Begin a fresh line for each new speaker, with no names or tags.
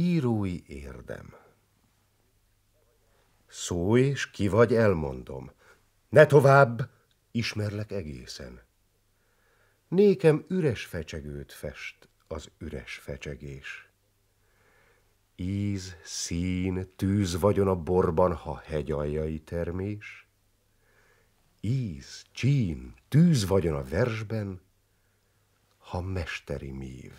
Írói érdem. Szó és ki vagy, elmondom. Ne tovább, ismerlek egészen. Nékem üres fecsegőt fest az üres fecsegés. Íz, szín, tűz vagyon a borban, ha hegyaljai termés. Íz, csín, tűz vagyon a versben, ha mesteri mív.